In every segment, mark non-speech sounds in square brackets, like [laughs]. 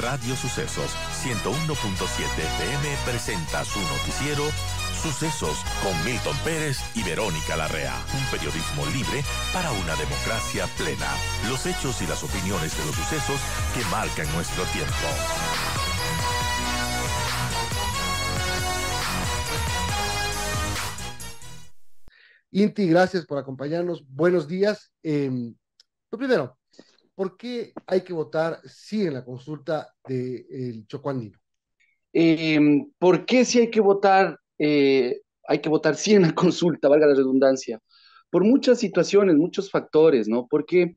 Radio Sucesos 101.7 FM presenta su noticiero Sucesos con Milton Pérez y Verónica Larrea. Un periodismo libre para una democracia plena. Los hechos y las opiniones de los sucesos que marcan nuestro tiempo. Inti, gracias por acompañarnos. Buenos días. lo em, pues primero, ¿por qué hay que votar sí en la consulta del de, Chocuandino? Em, ¿Por qué si hay que votar, eh, hay que votar sí en la [laughs] consulta, valga la redundancia? Por muchas situaciones, muchos factores, ¿no? Porque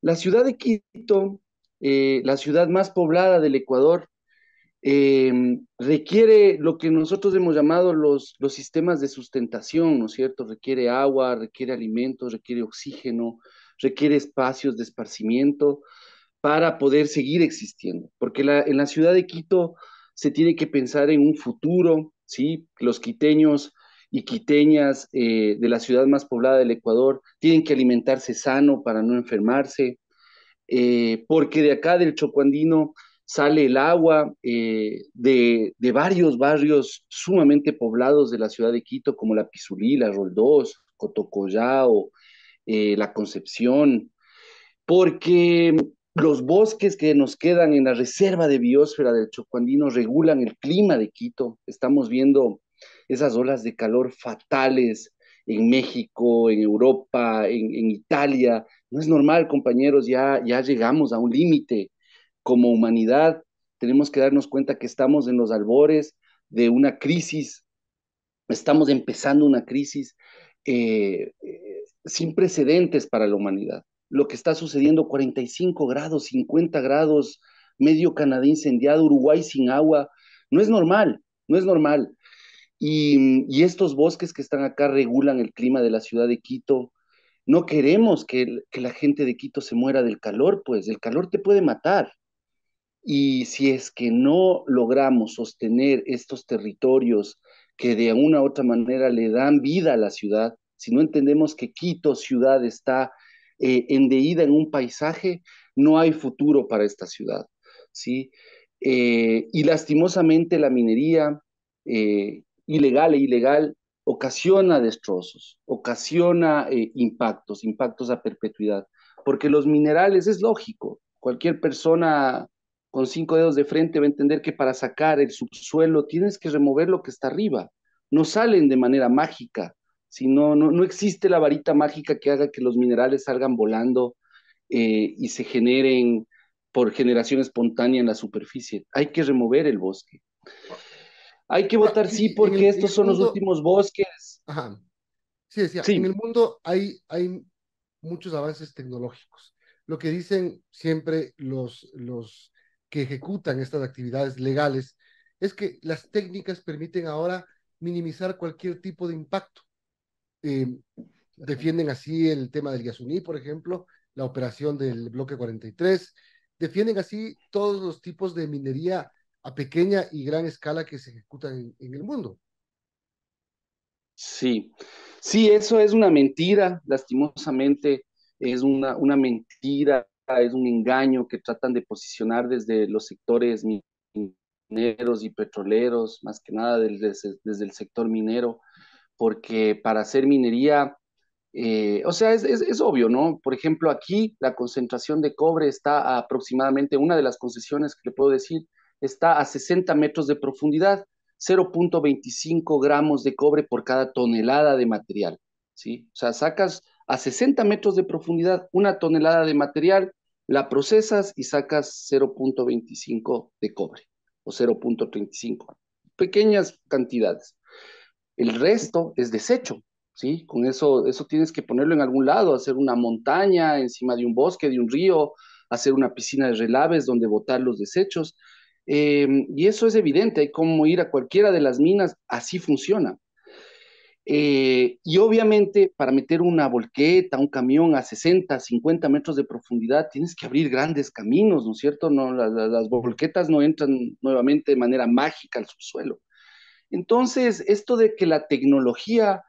la ciudad de Quito, eh, la ciudad más poblada del Ecuador, em, requiere lo que nosotros hemos llamado los, los sistemas de sustentación, ¿no es cierto? Requiere agua, requiere alimentos, requiere oxígeno, requiere espacios de esparcimiento para poder seguir existiendo, porque en la ciudad de Quito se tiene que pensar en un futuro, ¿sí? Los quiteños y quiteñas eh, de la ciudad más poblada del Ecuador tienen que alimentarse sano para no enfermarse, eh, porque de acá del Chocuandino sale el agua eh, de, varios barrios sumamente poblados de la ciudad de Quito, como la Pizulí, la Roldós, Cotocollao, eh, la Concepción, porque los bosques que nos quedan en la reserva de biosfera del Chocuandino regulan el clima de Quito. Estamos viendo esas olas de calor fatales en México, en Europa, en, Italia. No es normal, compañeros, ya, ya llegamos a un límite. Como humanidad tenemos que darnos cuenta que estamos en los albores de una crisis, estamos empezando una crisis eh, sin precedentes para la humanidad. Lo que está sucediendo, 45 grados, 50 grados, medio Canadá incendiado, Uruguay sin agua, no es normal, no es normal. Y, estos bosques que están acá regulan el clima de la ciudad de Quito. No queremos que, que la gente de Quito se muera del calor, pues el calor te puede matar. Y si es que no logramos sostener estos territorios que de una u otra manera le dan vida a la ciudad, si no entendemos que Quito ciudad está eh, endeída en un paisaje, no hay futuro para esta ciudad. ¿sí? Eh, y lastimosamente la minería eh, ilegal e ilegal ocasiona destrozos, ocasiona impactos, impactos a perpetuidad, porque los minerales es lógico, cualquier persona con cinco dedos de frente va a entender que para sacar el subsuelo tienes que remover lo que está arriba, no salen de manera mágica, si no, no, existe la varita mágica que haga que los minerales salgan volando eh, y se generen por generación espontánea en la superficie. Hay que remover el bosque. Hay que votar ah, sí porque estos son los últimos bosques. Sí, en el mundo hay, hay muchos avances tecnológicos. Lo que dicen siempre los, los que ejecutan estas actividades legales es que las técnicas permiten ahora minimizar cualquier tipo de impacto. Eh, defienden así el tema del Yasuní, por ejemplo, la operación del bloque 43. Defienden así todos los tipos de minería a pequeña y gran escala que se ejecutan en, el mundo. Sí, sí, eso es una mentira, lastimosamente, es una, una mentira, es un engaño que tratan de posicionar desde los sectores mineros y petroleros, más que nada desde, desde el sector minero, porque para hacer minería, eh, o sea, es, obvio, ¿no? Por ejemplo, aquí la concentración de cobre está aproximadamente, una de las concesiones que le puedo decir, está a 60 metros de profundidad, 0.25 gramos de cobre por cada tonelada de material, ¿sí? O sea, sacas a 60 metros de profundidad una tonelada de material, la procesas y sacas 0.25 de cobre o 0.35, pequeñas cantidades. El resto es desecho, ¿sí? Con eso, eso tienes que ponerlo en algún lado, hacer una montaña encima de un bosque, de un río, hacer una piscina de relaves donde botar los desechos. Em, y eso es evidente, hay cómo ir a cualquiera de las minas, así funciona. Eh, y obviamente para meter una volqueta, un camión a 60, 50 metros de profundidad, tienes que abrir grandes caminos, ¿no es cierto? No, las, las volquetas no entran nuevamente de manera mágica al subsuelo. Entonces, esto de que la tecnología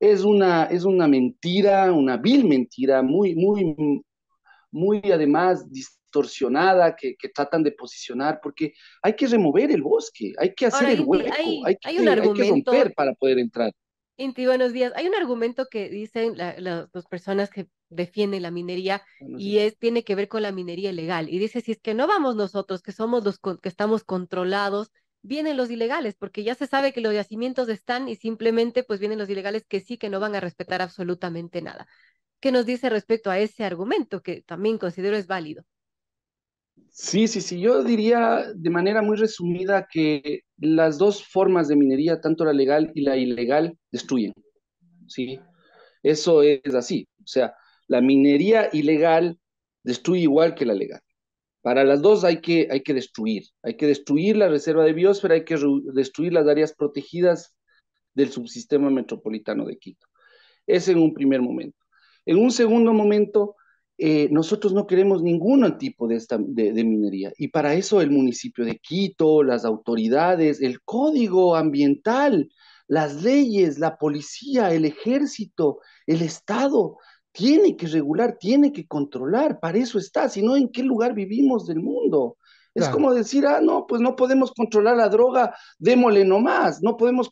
es una, es una mentira, una vil mentira, muy, muy, muy además distorsionada, que, tratan de posicionar, porque hay que remover el bosque, hay que hacer el hueco, hay, que, hay, un romper para poder entrar. Inti, buenos días. Hay un argumento que dicen las las personas que defienden la minería y es, tiene que ver con la minería ilegal. Y dice, si es que no vamos nosotros, que somos los que estamos controlados vienen los ilegales, porque ya se sabe que los yacimientos están y simplemente pues vienen los ilegales que sí, que no van a respetar absolutamente nada. ¿Qué nos dice respecto a ese argumento que también considero es válido? Sí, sí, sí, yo diría de manera muy resumida que las dos formas de minería, tanto la legal y la ilegal, destruyen. ¿sí? Eso es así. O sea, la minería ilegal destruye igual que la legal. Para las dos hay que, hay que destruir, hay que destruir la reserva de biosfera, hay que destruir las áreas protegidas del subsistema metropolitano de Quito. Es en un primer momento. En un segundo momento, eh, nosotros no queremos ningún tipo de, de, minería. Y para eso el municipio de Quito, las autoridades, el código ambiental, las leyes, la policía, el ejército, el Estado, tiene que regular, tiene que controlar, para eso está, si no, ¿en qué lugar vivimos del mundo? Es como decir, ah, no, pues no podemos controlar la droga, démosle nomás, no podemos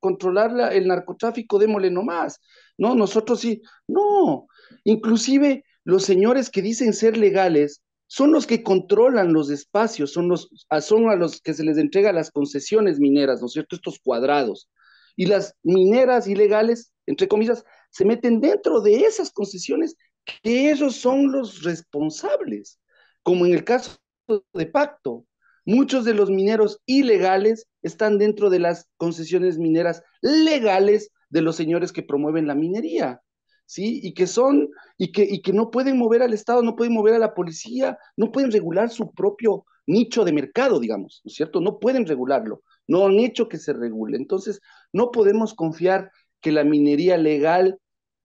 controlar el narcotráfico, démosle nomás. No, nosotros sí, no. Inclusive los señores que dicen ser legales son los que controlan los espacios, son, los, son a los que se les entrega las concesiones mineras, ¿no es cierto? Estos cuadrados. Y las mineras ilegales, entre comillas, se meten dentro de esas concesiones que ellos son los responsables, como en el caso de Pacto. Muchos de los mineros ilegales están dentro de las concesiones mineras legales de los señores que promueven la minería, ¿sí? Y que son, y que, que no pueden mover al Estado, no pueden mover a la policía, no pueden regular su propio nicho de mercado, digamos, ¿no es cierto? No pueden regularlo, no han hecho que se regule. Entonces, no podemos confiar que la minería legal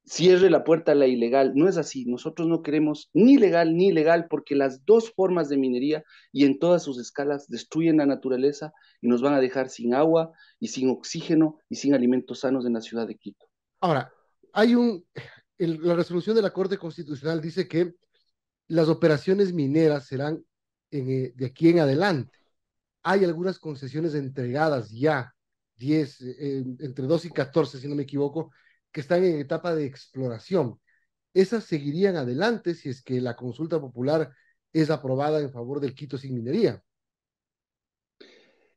cierre la puerta a la ilegal. No es así. Nosotros no queremos ni legal ni ilegal porque las dos formas de minería y en todas sus escalas destruyen la naturaleza y nos van a dejar sin agua y sin oxígeno y sin alimentos sanos en la ciudad de Quito. Ahora, hay un... la resolución de la Corte Constitucional dice que las operaciones mineras serán eh, de aquí en adelante. Hay algunas concesiones entregadas ya, 10, eh, entre 2 y 14, si no me equivoco, que están en etapa de exploración. Esas seguirían adelante si es que la consulta popular es aprobada en favor del Quito sin minería.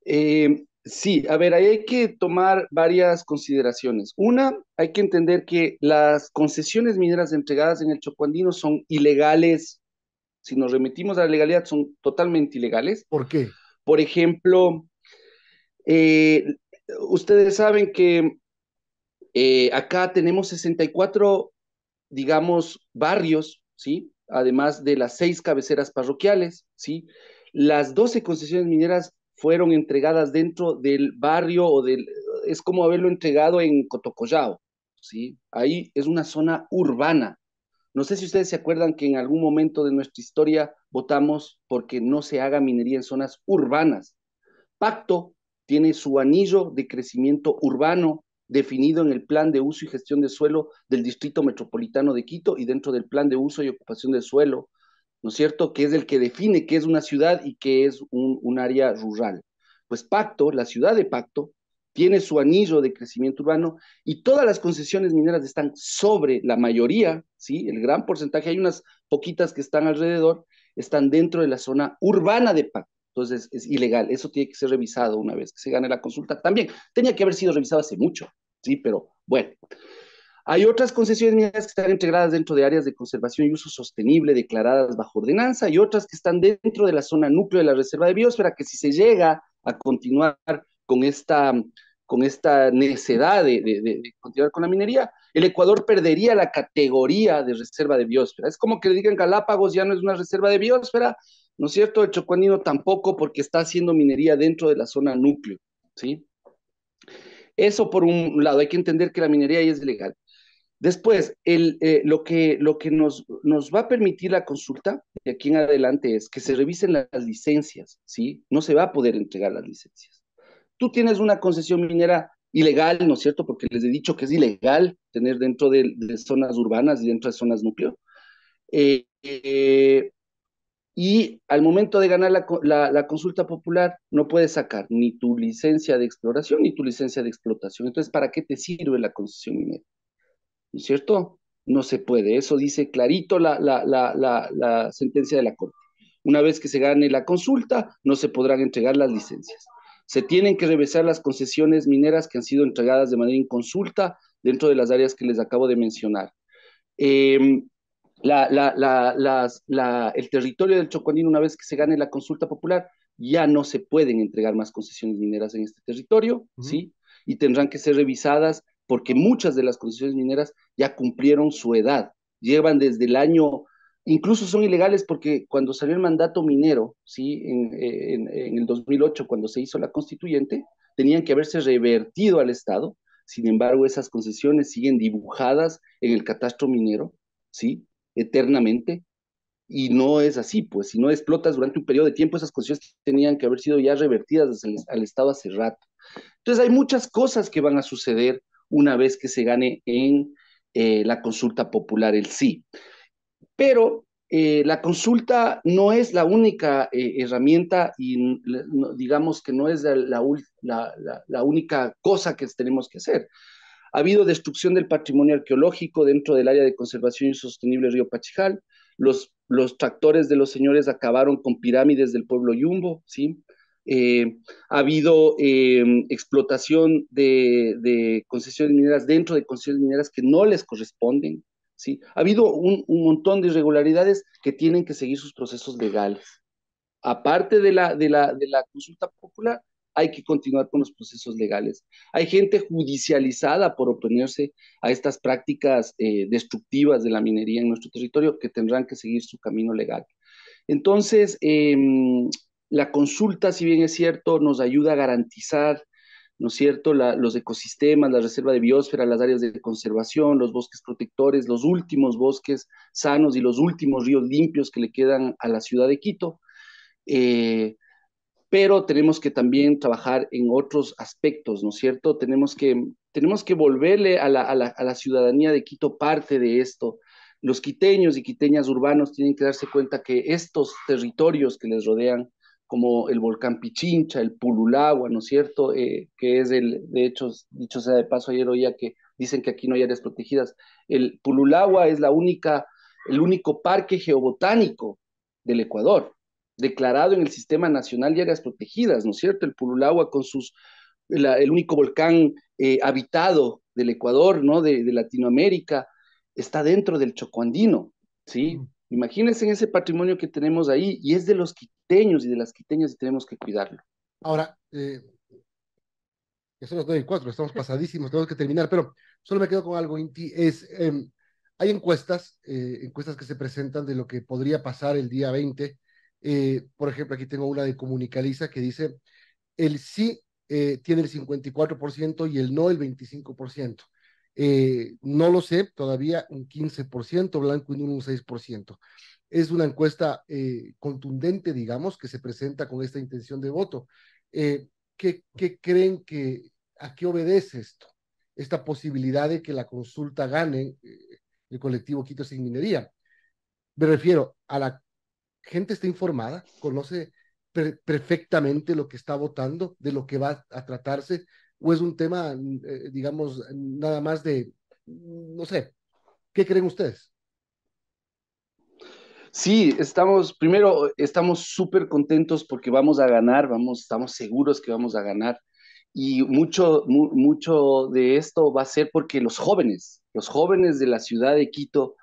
Eh, sí, a ver, ahí hay que tomar varias consideraciones. Una, hay que entender que las concesiones mineras entregadas en el Chocuandino son ilegales. Si nos remitimos a la legalidad, son totalmente ilegales. ¿Por qué? Por ejemplo, eh, ustedes saben que eh, acá tenemos 64, digamos, barrios, ¿sí? Además de las seis cabeceras parroquiales, ¿sí? Las 12 concesiones mineras fueron entregadas dentro del barrio o del, es como haberlo entregado en Cotocollao, ¿sí? Ahí es una zona urbana. No sé si ustedes se acuerdan que en algún momento de nuestra historia votamos porque no se haga minería en zonas urbanas. Pacto tiene su anillo de crecimiento urbano definido en el Plan de Uso y Gestión de Suelo del Distrito Metropolitano de Quito y dentro del Plan de Uso y Ocupación de Suelo, ¿no es cierto?, que es el que define qué es una ciudad y qué es un, área rural. Pues Pacto, la ciudad de Pacto, tiene su anillo de crecimiento urbano y todas las concesiones mineras están sobre la mayoría, ¿sí? El gran porcentaje, hay unas poquitas que están alrededor, están dentro de la zona urbana de Pacto. Entonces es ilegal, eso tiene que ser revisado una vez que se gane la consulta. También tenía que haber sido revisado hace mucho, sí, pero bueno. Hay otras concesiones mineras que están integradas dentro de áreas de conservación y uso sostenible declaradas bajo ordenanza y otras que están dentro de la zona núcleo de la reserva de biosfera, que si se llega a continuar con esta, con esta necedad de, continuar con la minería, el Ecuador perdería la categoría de reserva de biosfera. Es como que le digan Galápagos ya no es una reserva de biosfera, ¿no es cierto? El chocuanino tampoco porque está haciendo minería dentro de la zona núcleo, ¿sí? Eso por un lado, hay que entender que la minería ahí es legal. Después, el, eh, lo que, lo que nos, va a permitir la consulta de aquí en adelante es que se revisen las, licencias, ¿sí? No se va a poder entregar las licencias. Tú tienes una concesión minera ilegal, ¿no es cierto? Porque les he dicho que es ilegal tener dentro de, zonas urbanas y dentro de zonas núcleo. eh, eh y al momento de ganar la, consulta popular no puedes sacar ni tu licencia de exploración ni tu licencia de explotación. Entonces, ¿para qué te sirve la concesión minera? ¿No es cierto? No se puede. Eso dice clarito la, sentencia de la Corte. Una vez que se gane la consulta, no se podrán entregar las licencias. Se tienen que revisar las concesiones mineras que han sido entregadas de manera inconsulta dentro de las áreas que les acabo de mencionar. Eh, las, el territorio del Chocuanín, una vez que se gane la consulta popular, ya no se pueden entregar más concesiones mineras en este territorio, ¿sí? Y tendrán que ser revisadas porque muchas de las concesiones mineras ya cumplieron su edad, llevan desde el año, incluso son ilegales porque cuando salió el mandato minero, ¿sí? En, en, en el 2008, cuando se hizo la constituyente, tenían que haberse revertido al Estado, sin embargo, esas concesiones siguen dibujadas en el catastro minero, ¿sí? eternamente. Y no es así, pues si no explotas durante un periodo de tiempo, esas condiciones tenían que haber sido ya revertidas al Estado hace rato. Entonces hay muchas cosas que van a suceder una vez que se gane en eh, la consulta popular el sí. Pero eh, la consulta no es la única eh, herramienta y digamos que no es la única cosa que tenemos que hacer. Ha habido destrucción del patrimonio arqueológico dentro del área de conservación y sostenible Río Pachijal. Los, los tractores de los señores acabaron con pirámides del pueblo Yumbo, ¿sí? Eh, ha habido eh, explotación de, de, concesiones mineras dentro de concesiones mineras que no les corresponden. ¿sí? Ha habido un, montón de irregularidades que tienen que seguir sus procesos legales. Aparte de la, de la, de la consulta popular, hay que continuar con los procesos legales. Hay gente judicializada por oponerse a estas prácticas eh, destructivas de la minería en nuestro territorio que tendrán que seguir su camino legal. Entonces, em, la consulta, si bien es cierto, nos ayuda a garantizar, ¿no es cierto?, los ecosistemas, la reserva de biosfera, las áreas de conservación, los bosques protectores, los últimos bosques sanos y los últimos ríos limpios que le quedan a la ciudad de Quito. Eh, pero tenemos que también trabajar en otros aspectos, ¿no es cierto? Tenemos que, tenemos que volverle a la, ciudadanía de Quito parte de esto. Los quiteños y quiteñas urbanos tienen que darse cuenta que estos territorios que les rodean, como el volcán Pichincha, el Pululagua, ¿no es cierto? Eh, que es el, de hecho, dicho sea de paso, ayer oía que dicen que aquí no hay áreas protegidas. El Pululagua es la única, el único parque geobotánico del Ecuador declarado en el Sistema Nacional de Áreas Protegidas, ¿no es cierto? El Pululagua con sus, el único volcán eh, habitado del Ecuador, ¿no? De, Latinoamérica, está dentro del Chocoandino, ¿sí? Mm. Imagínense en ese patrimonio que tenemos ahí y es de los quiteños y de las quiteñas y tenemos que cuidarlo. Ahora, eh, son cuatro, estamos pasadísimos, tenemos que terminar, pero solo me quedo con algo, Inti, es, em, hay encuestas, eh, encuestas que se presentan de lo que podría pasar el día 20 eh, por ejemplo, aquí tengo una de Comunicaliza que dice, el sí eh, tiene el 54% y el no el 25%. Eh, no lo sé, todavía un 15%, blanco y nulo un 6%. Es una encuesta contundente, digamos, que se presenta con esta intención de voto. ¿qué, ¿Qué creen que, a qué obedece esto? Esta posibilidad de que la consulta gane el colectivo Quito sin minería. Me refiero a la gente está informada, conoce perfectamente lo que está votando, de lo que va a tratarse, o es un tema, eh, digamos, nada más de, no sé, ¿qué creen ustedes? Sí, estamos, primero, estamos súper contentos porque vamos a ganar, vamos, estamos seguros que vamos a ganar. Y mucho, mucho de esto va a ser porque los jóvenes, los jóvenes de la ciudad de Quito,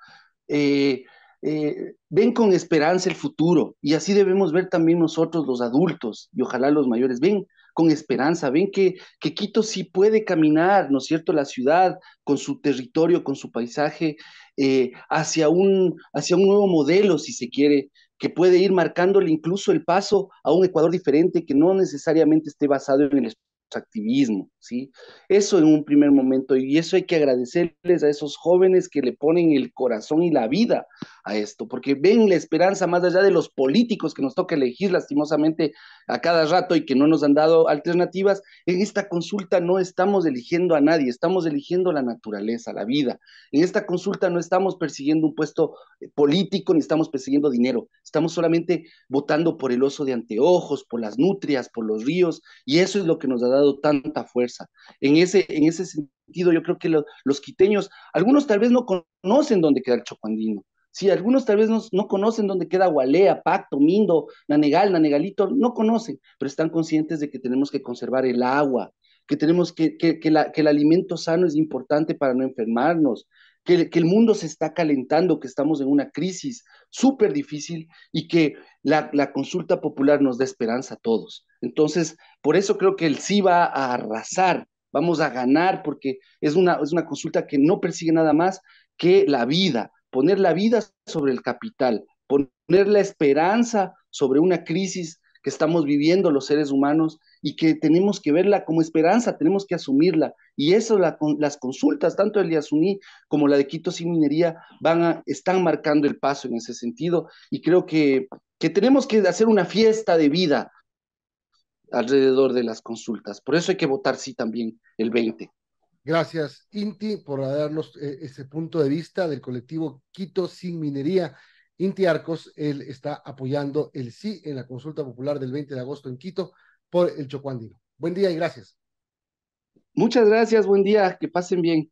eh, eh, ven con esperanza el futuro y así debemos ver también nosotros los adultos y ojalá los mayores, ven con esperanza, ven que, que Quito sí puede caminar, ¿no es cierto?, la ciudad con su territorio, con su paisaje, eh, hacia, un, hacia un nuevo modelo, si se quiere, que puede ir marcándole incluso el paso a un Ecuador diferente que no necesariamente esté basado en el activismo, ¿sí? Eso en un primer momento, y eso hay que agradecerles a esos jóvenes que le ponen el corazón y la vida a esto, porque ven la esperanza más allá de los políticos que nos toca elegir lastimosamente a cada rato y que no nos han dado alternativas. En esta consulta no estamos eligiendo a nadie, estamos eligiendo la naturaleza, la vida. En esta consulta no estamos persiguiendo un puesto eh, político ni estamos persiguiendo dinero, estamos solamente votando por el oso de anteojos, por las nutrias, por los ríos, y eso es lo que nos ha dado tanta fuerza. En ese, en ese sentido, yo creo que los quiteños, algunos tal vez no conocen dónde queda el Chocuandino. Sí, algunos tal vez no, conocen dónde queda Gualea, Pacto, Mindo, Nanegal, Nanegalito, no conocen, pero están conscientes de que tenemos que conservar el agua, que tenemos que, que, que, la, que el alimento sano es importante para no enfermarnos, que, el mundo se está calentando, que estamos en una crisis súper difícil y que la, consulta popular nos da esperanza a todos. Entonces, por eso creo que el sí va a arrasar, vamos a ganar, porque es es una consulta que no persigue nada más que la vida, poner la vida sobre el capital, poner la esperanza sobre una crisis que estamos viviendo los seres humanos y que tenemos que verla como esperanza, tenemos que asumirla. Y eso la, las consultas, tanto de Yasuní como la de Quito sin minería, van a, están marcando el paso en ese sentido. Y creo que, que tenemos que hacer una fiesta de vida alrededor de las consultas. Por eso hay que votar sí también el 20. Gracias, Inti, por darnos eh, ese punto de vista del colectivo Quito sin minería. Inti Arcos, él está apoyando el sí en la consulta popular del 20 de agosto en Quito por el Chocuandino. Buen día y gracias. Muchas gracias, buen día, que pasen bien.